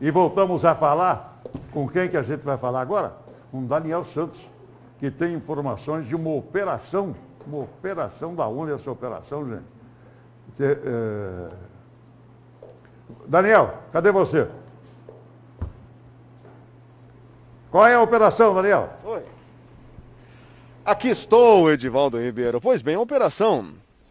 E voltamos a falar com quem que a gente vai falar agora? Com Daniel Santos, que tem informações de uma operação, uma operação da onde essa operação, gente? Que, é... Daniel, cadê você? Qual é a operação, Daniel? Oi. Aqui estou, Edivaldo Ribeiro. Pois bem, a operação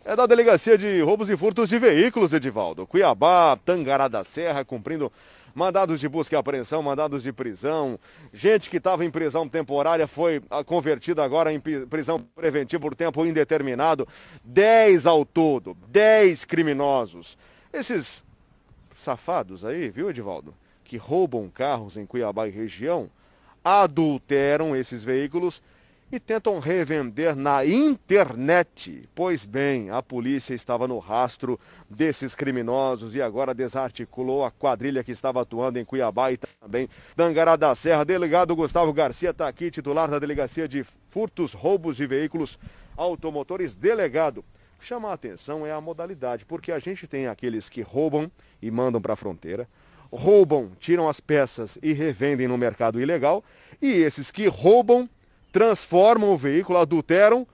é da Delegacia de Roubos e Furtos de Veículos, Edivaldo. Cuiabá, Tangará da Serra, cumprindo mandados de busca e apreensão, mandados de prisão. Gente que estava em prisão temporária foi ah, convertida agora em prisão preventiva por tempo indeterminado. Dez ao todo, dez criminosos. Esses safados aí, viu, Edivaldo? Que roubam carros em Cuiabá e região, adulteram esses veículos e tentam revender na internet. Pois bem, a polícia estava no rastro desses criminosos e agora desarticulou a quadrilha que estava atuando em Cuiabá e também Dangará da Serra. Delegado Gustavo Garcia está aqui, titular da Delegacia de Furtos, Roubos de Veículos Automotores. Delegado, o que chama a atenção é a modalidade, porque a gente tem aqueles que roubam e mandam para a fronteira, roubam, tiram as peças e revendem no mercado ilegal, e esses que roubam transformam o veículo, adulteram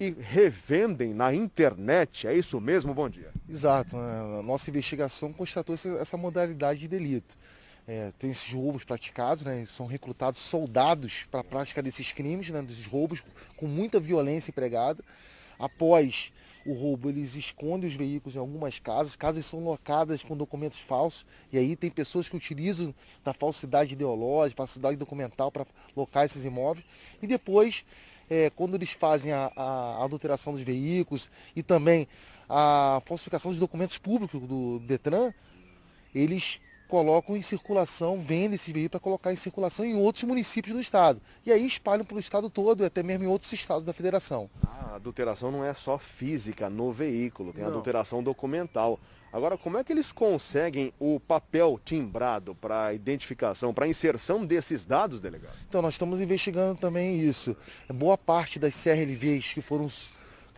e revendem na internet. É isso mesmo? Bom dia. Exato. Né? A nossa investigação constatou essa modalidade de delito. É, tem esses roubos praticados, né? são recrutados soldados para a prática desses crimes, né? desses roubos, com muita violência empregada. Após o roubo, eles escondem os veículos em algumas casas, casas são locadas com documentos falsos, e aí tem pessoas que utilizam da falsidade ideológica, falsidade documental para locar esses imóveis, e depois, é, quando eles fazem a, a, a, adulteração dos veículos e também a falsificação dos documentos públicos do Detran, eles colocam em circulação, vendem esses veículos para colocar em circulação em outros municípios do estado. E aí espalham pelo estado todo e até mesmo em outros estados da federação. A adulteração não é só física no veículo, tem não. a adulteração documental. Agora, como é que eles conseguem o papel timbrado para identificação, para inserção desses dados, delegado? Então, nós estamos investigando também isso. Boa parte das CRLVs que foram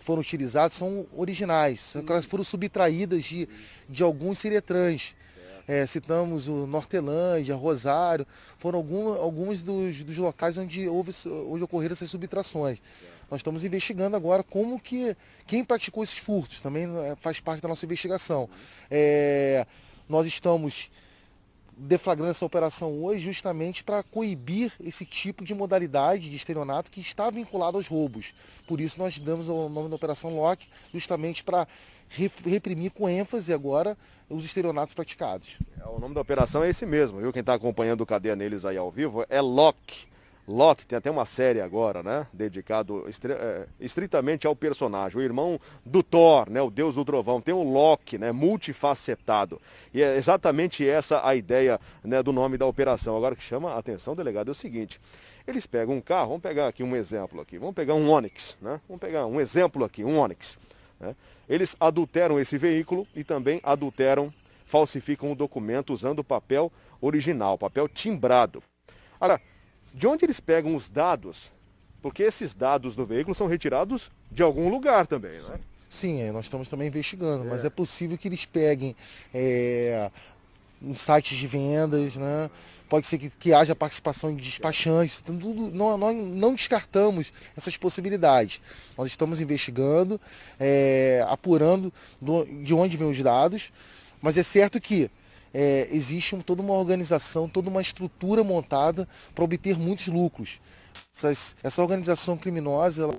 foram utilizadas são originais, elas hum. foram subtraídas de, de alguns seretrans é, citamos o Nortelândia, Rosário, foram alguma, alguns dos, dos locais onde, houve, onde ocorreram essas subtrações. Nós estamos investigando agora como que quem praticou esses furtos também é, faz parte da nossa investigação. É, nós estamos deflagrando essa operação hoje justamente para coibir esse tipo de modalidade de estelionato que está vinculado aos roubos. Por isso nós damos o nome da Operação Locke, justamente para reprimir com ênfase agora os estelionatos praticados. É, o nome da operação é esse mesmo, viu? Quem está acompanhando o Cadeia Neles aí ao vivo é Locke. Lot, tem até uma série agora, né? Dedicado é, estritamente ao personagem, o irmão do Thor, né? O deus do trovão. Tem o Loki, né? Multifacetado. E é exatamente essa a ideia né, do nome da operação. Agora, o que chama a atenção, delegado, é o seguinte. Eles pegam um carro, vamos pegar aqui um exemplo aqui, vamos pegar um Onix, né? Vamos pegar um exemplo aqui, um Onix. Né? Eles adulteram esse veículo e também adulteram, falsificam o documento usando papel original, papel timbrado. Agora, de onde eles pegam os dados? Porque esses dados do veículo são retirados de algum lugar também, né? Sim, é, nós estamos também investigando, é. mas é possível que eles peguem é, sites de vendas, né? Pode ser que, que haja participação de despachantes, então tudo, não, nós não descartamos essas possibilidades. Nós estamos investigando, é, apurando do, de onde vêm os dados, mas é certo que é, existe um, toda uma organização, toda uma estrutura montada para obter muitos lucros. Essas, essa organização criminosa ela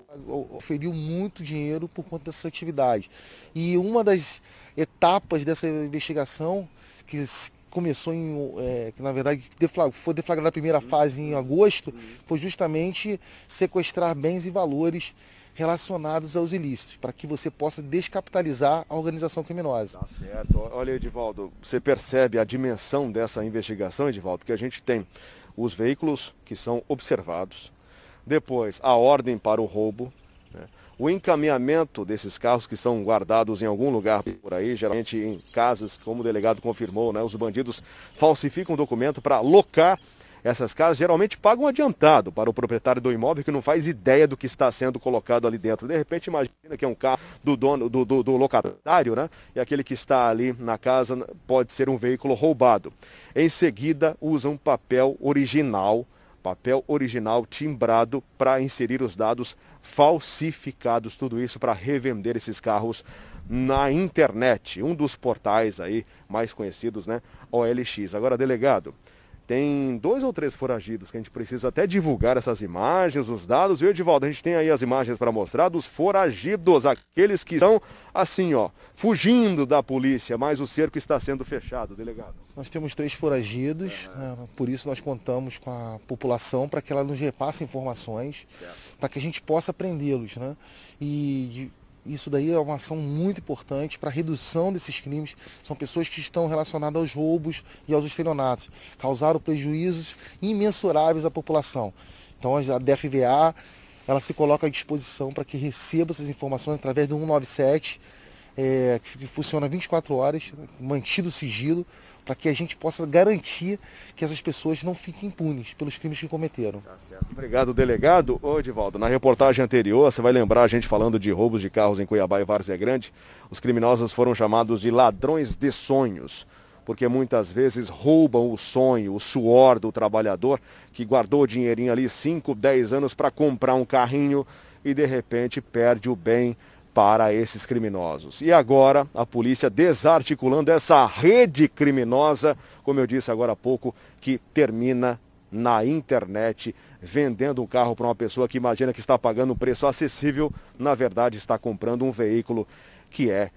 oferiu muito dinheiro por conta dessa atividade. E uma das etapas dessa investigação, que começou em, é, que na verdade foi deflagrada a primeira fase em agosto, foi justamente sequestrar bens e valores relacionados aos ilícitos, para que você possa descapitalizar a organização criminosa. Tá certo. Olha, Edivaldo, você percebe a dimensão dessa investigação, Edivaldo, que a gente tem os veículos que são observados, depois a ordem para o roubo, né? o encaminhamento desses carros que são guardados em algum lugar por aí, geralmente em casas, como o delegado confirmou, né? os bandidos falsificam o documento para locar essas casas geralmente pagam adiantado para o proprietário do imóvel que não faz ideia do que está sendo colocado ali dentro. De repente, imagina que é um carro do dono, do, do, do locatário, né? E aquele que está ali na casa pode ser um veículo roubado. Em seguida, usam papel original papel original timbrado para inserir os dados falsificados, tudo isso para revender esses carros na internet, um dos portais aí mais conhecidos, né, OLX. Agora, delegado, tem dois ou três foragidos que a gente precisa até divulgar essas imagens, os dados. Viu, Edivaldo? A gente tem aí as imagens para mostrar dos foragidos, aqueles que estão assim, ó, fugindo da polícia, mas o cerco está sendo fechado, delegado. Nós temos três foragidos, né? por isso nós contamos com a população para que ela nos repasse informações, para que a gente possa prendê-los, né? E isso daí é uma ação muito importante para a redução desses crimes. São pessoas que estão relacionadas aos roubos e aos estelionatos. Causaram prejuízos imensuráveis à população. Então a DFVA ela se coloca à disposição para que receba essas informações através do 197 é, que funciona 24 horas, mantido o sigilo, para que a gente possa garantir que essas pessoas não fiquem impunes pelos crimes que cometeram. Tá certo. Obrigado, delegado. Ô, Edivaldo, na reportagem anterior, você vai lembrar a gente falando de roubos de carros em Cuiabá e Várzea Grande. Os criminosos foram chamados de ladrões de sonhos porque muitas vezes roubam o sonho, o suor do trabalhador que guardou o dinheirinho ali 5, 10 anos para comprar um carrinho e de repente perde o bem para esses criminosos. E agora, a polícia desarticulando essa rede criminosa, como eu disse agora há pouco, que termina na internet, vendendo um carro para uma pessoa que imagina que está pagando um preço acessível, na verdade está comprando um veículo que é,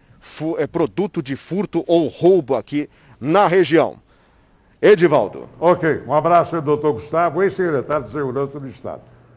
é produto de furto ou roubo aqui na região. Edivaldo. Ok, um abraço, doutor Gustavo, ex-secretário de Segurança do Estado.